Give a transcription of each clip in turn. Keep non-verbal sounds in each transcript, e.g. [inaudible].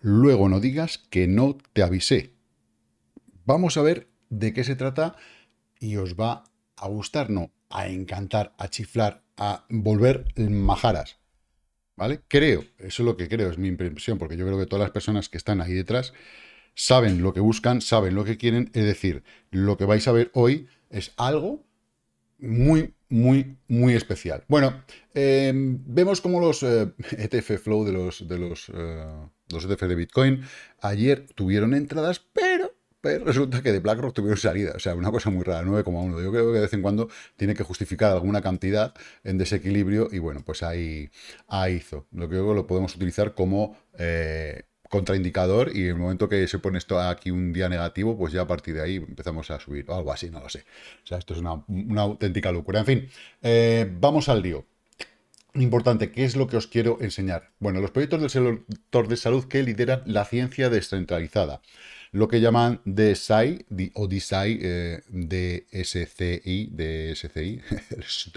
luego no digas que no te avisé. Vamos a ver de qué se trata y os va a gustar, no, a encantar, a chiflar, a volver majaras. ¿Vale? Creo, eso es lo que creo, es mi impresión, porque yo creo que todas las personas que están ahí detrás saben lo que buscan, saben lo que quieren, es decir, lo que vais a ver hoy es algo muy, muy, muy especial. Bueno, eh, vemos cómo los ETF eh, [laughs] e Flow de los, de los eh, los ETFs de Bitcoin. Ayer tuvieron entradas, pero resulta que de BlackRock tuvieron salida. O sea, una cosa muy rara, 9,1. Yo creo que de vez en cuando tiene que justificar alguna cantidad en desequilibrio y bueno, pues ahí, hizo. Lo que lo podemos utilizar como eh, contraindicador y en el momento que se pone esto aquí un día negativo, pues ya a partir de ahí empezamos a subir o algo así, no lo sé. O sea, esto es una, auténtica locura. En fin, eh, vamos al lío importante, ¿qué es lo que os quiero enseñar? Bueno, los proyectos del sector de salud que lideran la ciencia descentralizada, lo que llaman DSI o DSI, eh, DSCI, DSCI,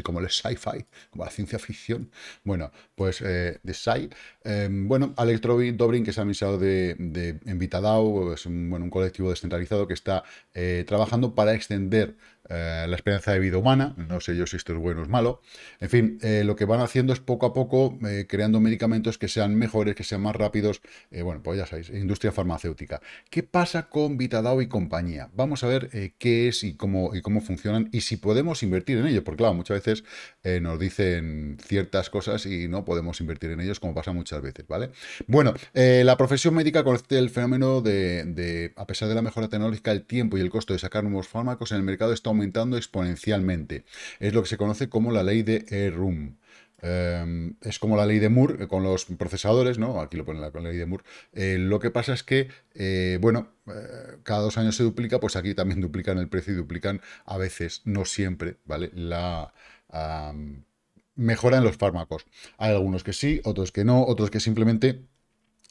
[laughs] como el sci-fi, como la ciencia ficción. Bueno, pues eh, DSI, em, bueno, Alex Dobrin, que es administrador de, de Invitadao, es un colectivo descentralizado que está eh, trabajando para extender eh, la esperanza de vida humana, no sé yo si esto es bueno o es malo. En fin, eh, lo que van haciendo es poco a poco eh, creando medicamentos que sean mejores, que sean más rápidos. bueno, pues ya sabéis, industria farmacéutica. ¿Qué pasa con Vitadao y compañía? Vamos a ver qué es y cómo, y cómo funcionan y si podemos invertir en ellos, porque claro, muchas veces nos dicen ciertas cosas y no podemos invertir en ellos, como pasa muchas veces, ¿vale? Bueno, la profesión médica conoce el fenómeno de, de, a pesar de la mejora tecnológica, el tiempo y el costo de sacar nuevos fármacos en el mercado está aumentando exponencialmente. Es lo que se conoce como la ley de e es como la ley de Moore eh, con los procesadores, ¿no? Aquí lo pone la, ley de Moore. Eh, lo que pasa es que, eh, bueno, cada dos años se duplica, pues aquí también [laughs] duplican el precio y duplican a veces, no siempre, ¿vale? La... mejora en los fármacos. Hay algunos que sí, otros que no, otros que simplemente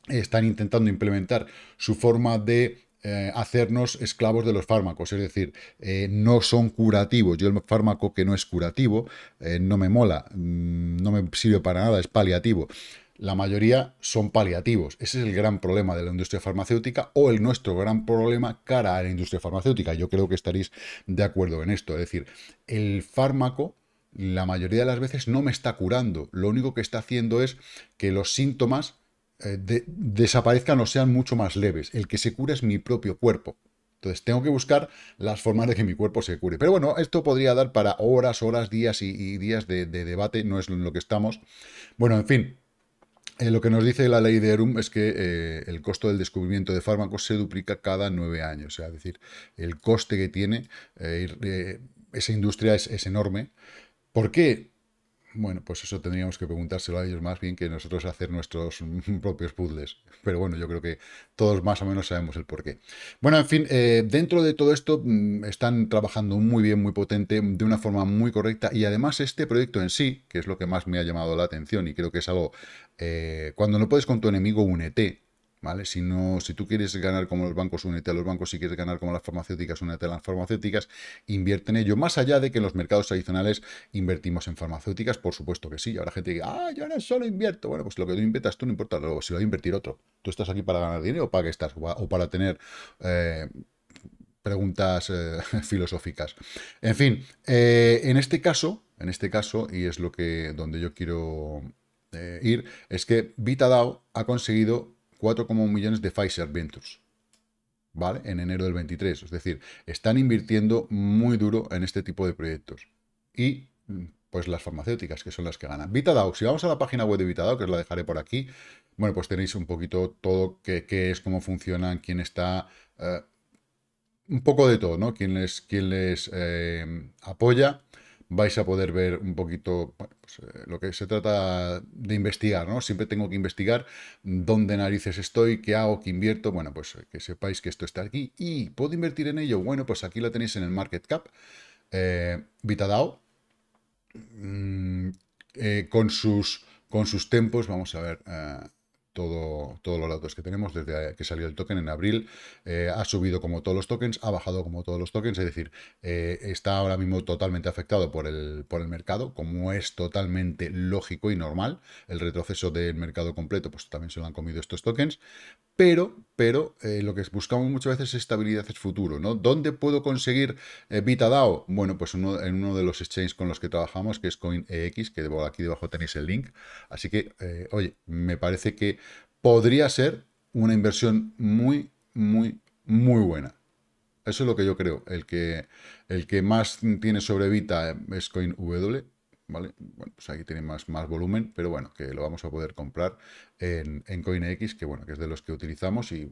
están intentando implementar su forma de eh, hacernos esclavos de los fármacos, es decir, eh, no son curativos. Yo el fármaco que no es curativo eh, no me mola, mm, no me sirve para nada, es paliativo. La mayoría son paliativos. Ese es el gran problema de la industria farmacéutica o el nuestro gran problema cara a la industria farmacéutica. Yo creo que estaréis de acuerdo en esto. Es decir, el fármaco la mayoría de las veces no me está curando. Lo único que está haciendo es que los síntomas eh, desaparezcan o sean mucho más leves. El que se cura es mi propio cuerpo. Entonces tengo que buscar las formas de que mi cuerpo se cure. Pero bueno, esto podría dar para horas, horas, días y, días de, debate, no es en lo que estamos. Bueno, en fin, eh, lo que nos dice la ley de Erum es que eh, el costo del descubrimiento de fármacos se duplica cada nueve años. Es decir, el coste que tiene esa industria es, es enorme. ¿Por qué? Bueno, pues eso tendríamos que preguntárselo a ellos más bien que nosotros hacer nuestros [laughs] propios puzzles. Pero bueno, yo creo que todos más o menos sabemos el porqué. Bueno, en fin, eh, dentro de todo esto mm, están trabajando muy bien, muy potente, de una forma muy correcta. Y además este proyecto en sí, que es lo que más me ha llamado la atención y creo que es algo... Eh, cuando no puedes con tu enemigo, únete. ¿Vale? Si, si tú quieres ganar como los bancos, únete a los bancos. Si quieres ganar como las farmacéuticas, únete a las farmacéuticas. Invierte en ello. Más allá de que en los mercados tradicionales invertimos en farmacéuticas, por supuesto que sí. ahora gente que diga, ah, yo no solo invierto. Bueno, pues lo que tú inviertas tú no importa, luego si lo va a invertir otro. Tú estás aquí para ganar dinero o para o para tener... Eh, preguntas eh, [laughs] filosóficas. En fin, eh, en este caso, en este caso, y es lo que donde yo quiero ir, es que VitaDAO ha conseguido 4,1 millones de Pfizer Ventures. ¿Vale? En enero del 23. Es decir, están invirtiendo muy duro en este tipo de proyectos. Y mm, pues las farmacéuticas, que son las que ganan. Vitadao, si vamos a la página web de Vitadao, que os la dejaré por aquí, bueno, pues tenéis un poquito todo qué, es, cómo funcionan, quién está, eh, un poco de todo, ¿no? Quién les, les eh, apoya vais a poder ver un poquito pues, eh, lo que se trata de investigar, ¿no? Siempre tengo que investigar dónde narices estoy, qué hago, qué invierto. Bueno, pues eh, que sepáis que esto está aquí. ¿Y puedo invertir en ello? Bueno, pues aquí la tenéis en el Market Cap. Eh, Vitadao. Mm, con, sus, con sus tempos, vamos a ver todo, todos los datos que tenemos desde que salió el token en abril. Eh, ha subido como todos los tokens, ha bajado como todos los tokens, es decir, eh, está ahora mismo totalmente afectado por el, por el mercado, como es totalmente lógico y normal. El retroceso del mercado completo, pues también se lo han comido estos tokens. Pero, pero eh, lo que buscamos muchas veces es estabilidad es futuro, ¿no? ¿Dónde puedo conseguir VitaDAO? Bueno, pues en uno de los exchanges con los que trabajamos, que es CoinEX, que aquí debajo tenéis el link. Así que, oye, me parece que podría ser una inversión muy, muy, muy buena. Eso es lo que yo creo. El que, el que más tiene sobrevita es CoinW, ¿vale? Bueno, pues aquí tiene más, más volumen, pero bueno, que lo vamos a poder comprar en, en CoinX, que bueno, que es de los que utilizamos y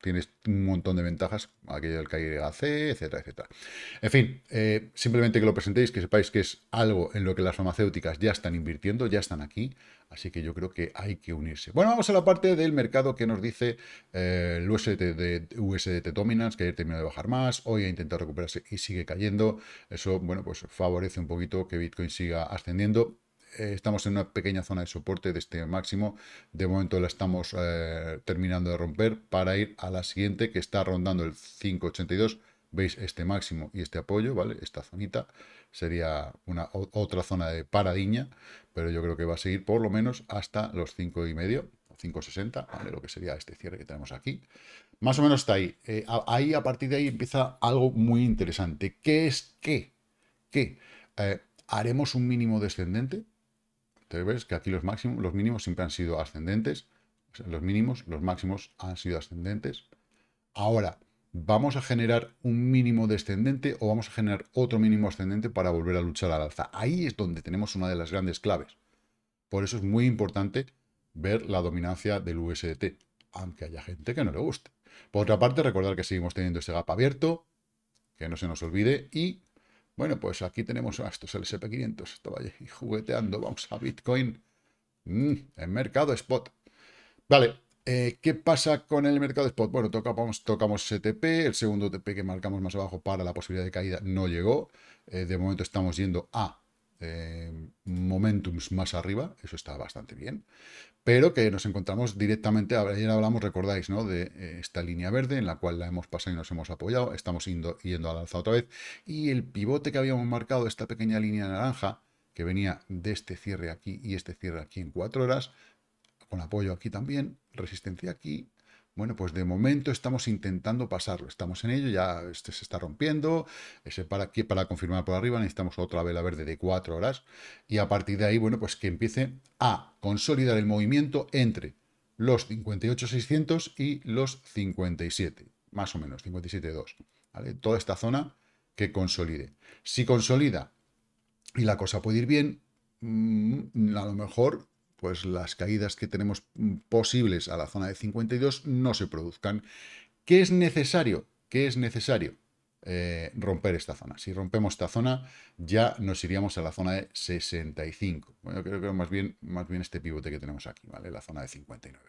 Tienes un montón de ventajas, aquello del KYC, etcétera, etcétera. En fin, eh, simplemente que lo presentéis, que sepáis que es algo en lo que las farmacéuticas ya están invirtiendo, ya están aquí, así que yo creo que hay que unirse. Bueno, vamos a la parte del mercado que nos dice eh, el USDT, de, USDT Dominance, que ayer terminó de bajar más, hoy ha intentado recuperarse y sigue cayendo. Eso, bueno, pues favorece un poquito que Bitcoin siga ascendiendo eh, estamos en una pequeña zona de soporte de este máximo. De momento la estamos eh, terminando de romper para ir a la siguiente que está rondando el 582. Veis este máximo y este apoyo, ¿vale? Esta zonita sería una otra zona de paradiña, pero yo creo que va a seguir por lo menos hasta los 5,5. 5,60, ¿vale? lo que sería este cierre que tenemos aquí. Más o menos está ahí. Eh, ahí, a partir de ahí, empieza algo muy interesante. ¿Qué es qué? Que haremos un mínimo descendente, te ves que aquí los, máximos, los mínimos siempre han sido ascendentes. los mínimos, los máximos han sido ascendentes. Ahora, ¿vamos a generar un mínimo descendente o vamos a generar otro mínimo ascendente para volver a luchar al alza? Ahí es donde tenemos una de las grandes claves. Por eso es muy importante ver la dominancia del USDT, aunque haya gente que no le guste. Por otra parte, recordar que seguimos teniendo ese gap abierto, que no se nos olvide, y bueno, pues aquí tenemos a estos SP 500 Estaba allí jugueteando. Vamos a Bitcoin. Mm, el mercado spot. Vale, eh, ¿qué pasa con el mercado spot? Bueno, tocamos, tocamos STP, el segundo TP que marcamos más abajo para la posibilidad de caída no llegó. Eh, de momento estamos yendo a eh, momentums más arriba, eso está bastante bien, pero que nos encontramos directamente, ayer hablamos, recordáis, ¿no? de eh, esta línea verde en la cual la hemos pasado y nos hemos apoyado, estamos indo, yendo al alza otra vez, y el pivote que habíamos marcado, esta pequeña línea naranja, que venía de este cierre aquí y este cierre aquí en 4 horas, con apoyo aquí también, resistencia aquí, bueno, pues de momento estamos intentando pasarlo, estamos en ello, ya este se está rompiendo, ese para para confirmar por arriba necesitamos otra vela verde de 4 horas y a partir de ahí, bueno, pues que empiece a consolidar el movimiento entre los 58.600 y los 57, más o menos, 57.2, ¿vale? Toda esta zona que consolide. Si consolida y la cosa puede ir bien, mm, a lo mejor pues las caídas que tenemos mm, posibles a la zona de 52 no se produzcan. ¿Qué es necesario? ¿Qué es necesario? Eh, romper esta zona. Si rompemos esta zona, ya nos iríamos a la zona de 65. Bueno, creo que más bien, más bien este pivote que tenemos aquí, ¿vale? La zona de 59.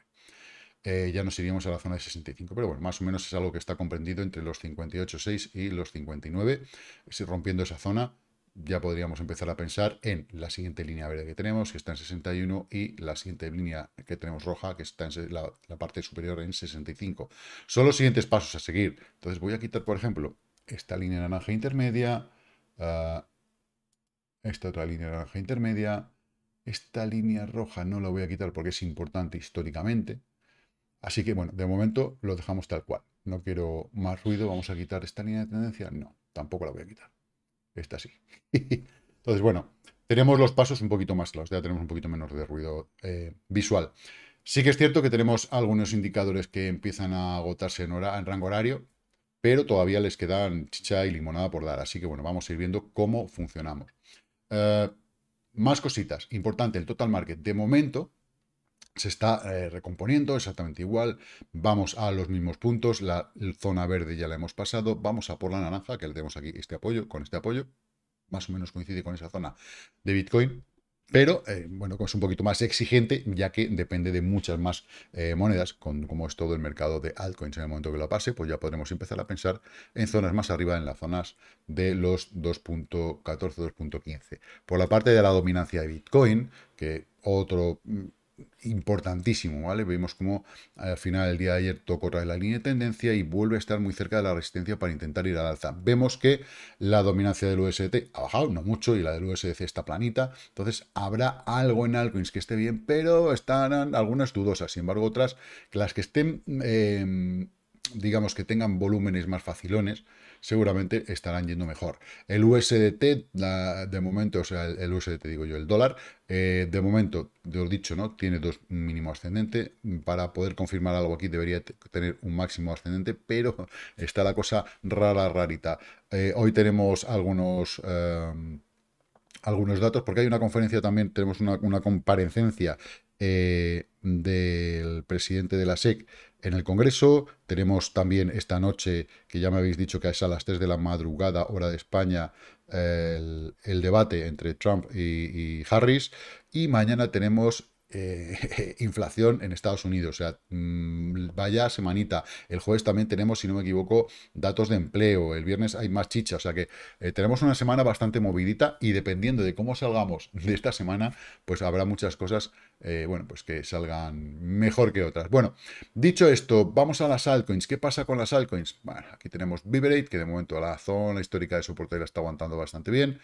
Eh, ya nos iríamos a la zona de 65. Pero bueno, más o menos es algo que está comprendido entre los 58 6 y los 59. Si rompiendo esa zona, ya podríamos empezar a pensar en la siguiente línea verde que tenemos, que está en 61, y la siguiente línea que tenemos roja, que está en la, parte superior en 65. Son los siguientes pasos a seguir. Entonces voy a quitar, por ejemplo, esta línea naranja intermedia, ah, esta otra línea naranja intermedia, esta línea roja no la voy a quitar porque es importante históricamente. Así que, bueno, de momento lo dejamos tal cual. No quiero más ruido, vamos a quitar esta línea de tendencia, no, tampoco la voy a quitar. Está así. [laughs] Entonces, bueno, tenemos los pasos un poquito más claros, ya tenemos un poquito menos de ruido eh, visual. Sí que es cierto que tenemos algunos indicadores que empiezan a agotarse en, rango horario, pero todavía les quedan chicha y limonada por dar. Así que bueno, vamos a ir viendo cómo funcionamos. Eh, más cositas. Importante, el total market. De momento, se está eh, recomponiendo exactamente igual, vamos a los mismos puntos, la zona verde ya la hemos pasado, vamos a por la naranja, que le tenemos aquí este apoyo, con este apoyo, más o menos coincide con esa zona de Bitcoin, pero eh, bueno, es un poquito más exigente, ya que depende de muchas más eh, monedas, como es todo el mercado de altcoins. En el momento que lo pase, pues ya podremos empezar a pensar en zonas más arriba, en las zonas de los 2.14, 2.15. Por la parte de la dominancia de Bitcoin, que otro mm, importantísimo, ¿vale? Vemos como al final del día de ayer tocó otra vez la línea de tendencia y vuelve a estar muy cerca de la resistencia para intentar ir al alza. Vemos que la dominancia del USD ha bajado, no mucho, y la del USDC está planita, entonces habrá algo en altcoins que esté bien, pero están algunas dudosas, sin embargo otras, que las que estén... Eh, digamos que tengan volúmenes más facilones, seguramente estarán yendo mejor. El USDT, de momento, o sea, el, USDT digo yo, el dólar, eh, de momento, de lo dicho, ¿no? Tiene dos mínimo ascendente. Para poder confirmar algo aquí debería tener un máximo ascendente, pero [laughs] está la cosa rara, rarita. Eh, hoy tenemos algunos... Eh, algunos datos, porque hay una conferencia también, tenemos una comparecencia eh, del presidente de la SEC en el Congreso. Tenemos también esta noche, que ya me habéis dicho que es a las 3 de la madrugada, hora de España, el, debate entre Trump y Harris. Y mañana tenemos eh, [laughs] inflación en Estados Unidos. O sea, mm, vaya semanita. El jueves también tenemos, si no me equivoco, datos de empleo. El viernes hay más chicha. O sea que eh, tenemos una semana bastante movidita y dependiendo de cómo salgamos [laughs] de esta semana, pues habrá muchas cosas, eh, bueno, pues que salgan mejor que otras. Bueno, dicho esto, vamos a las altcoins. ¿Qué pasa con las altcoins? Bueno, aquí tenemos Vibrate, que de momento la zona histórica de soporte la está aguantando bastante bien.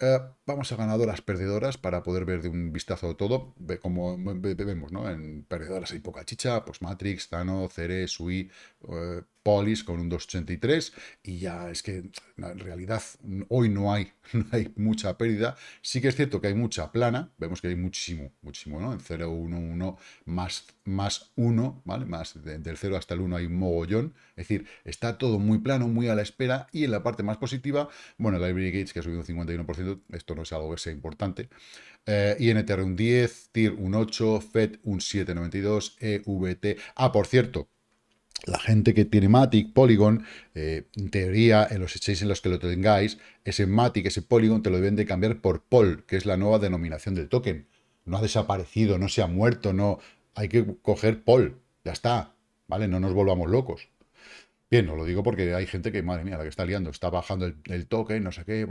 Eh, vamos a ganadoras, perdedoras, para poder ver de un vistazo todo, como vemos, ¿no? En perdedoras hay poca chicha, pues Matrix, Thanos, Cere, Sui, eh, Polis con un 2,83 y ya es que en realidad hoy no hay, [laughs] no hay mucha pérdida. Sí que es cierto que hay mucha plana, vemos que hay muchísimo, muchísimo, ¿no? En 0,11 más, más 1, ¿vale? Más del 0 hasta el 1 hay mogollón, es decir, está todo muy plano, muy a la espera y en la parte más positiva, bueno, la IBRI Gates que ha subido un 51%, esto no es algo que sea importante, eh, INTR un 10, TIR un 8, FED un 7,92, EVT, ah, por cierto, la gente que tiene Matic, Polygon, eh, en teoría, en los exchanges en los que lo tengáis, ese Matic, ese Polygon, te lo deben de cambiar por POL, que es la nueva denominación del token. No ha desaparecido, no se ha muerto, no. Hay que coger POL, ya está, ¿vale? No nos volvamos locos. Bien, os lo digo porque hay gente que, madre mía, la que está liando, está bajando el, token, no sé qué,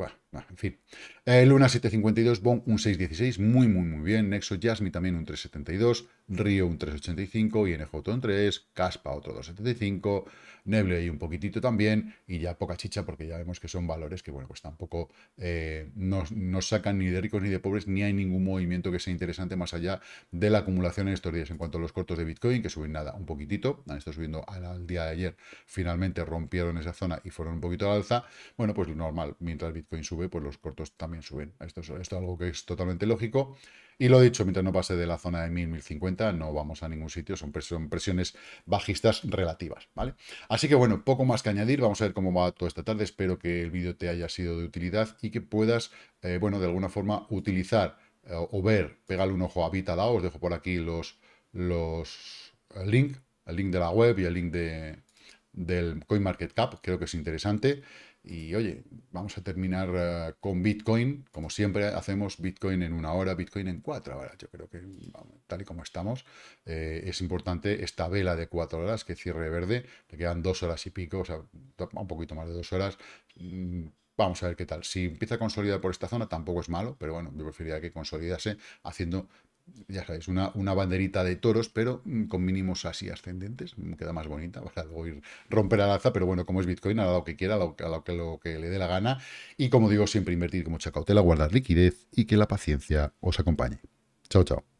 en fin. Eh, Luna 752, Bon un 616, muy, muy, muy bien. Nexo Jasmine también un 372, Río un 385, INJ un 3, Caspa otro 275, Neble y un poquitito también, y ya poca chicha porque ya vemos que son valores que, bueno, pues tampoco eh, nos, sacan ni de ricos ni de pobres, ni hay ningún movimiento que sea interesante más allá de la acumulación en estos días. En cuanto a los cortos de Bitcoin, que suben nada, un poquitito, han estado subiendo al, día de ayer, finalmente rompieron esa zona y fueron un poquito al alza. Bueno, pues lo normal, mientras Bitcoin sube pues los cortos también suben. Esto es, esto algo que es totalmente lógico. Y lo dicho, mientras no pase de la zona de 1000-1050, no vamos a ningún sitio, son, presiones bajistas relativas, ¿vale? Así que bueno, poco más que añadir, vamos a ver cómo va toda esta tarde, espero que el vídeo te haya sido de utilidad y que puedas, eh, bueno, de alguna forma utilizar eh, o ver, pegarle un ojo a VitaDAO, os dejo por aquí los, los link, el link de la web y el link de, del CoinMarketCap, creo que es interesante. Y oye, vamos a terminar eh, con Bitcoin, como siempre hacemos Bitcoin en una hora, Bitcoin en cuatro horas. Yo creo que tal y como estamos, eh, es importante esta vela de cuatro horas que cierre verde, le quedan dos horas y pico, o sea, un poquito más de dos horas. Mm, vamos a ver qué tal. Si empieza a consolidar por esta zona, tampoco es malo, pero bueno, yo preferiría que consolidase haciendo ya sabéis, una, banderita de toros, pero mm, con mínimos así ascendentes, mm, queda más bonita para luego ir romper la alza, pero bueno, como es Bitcoin, a lo que quiera, a lo, que, lo que le dé la gana, y como digo, siempre invertir con mucha cautela, guardar liquidez y que la paciencia os acompañe. Chao, chao.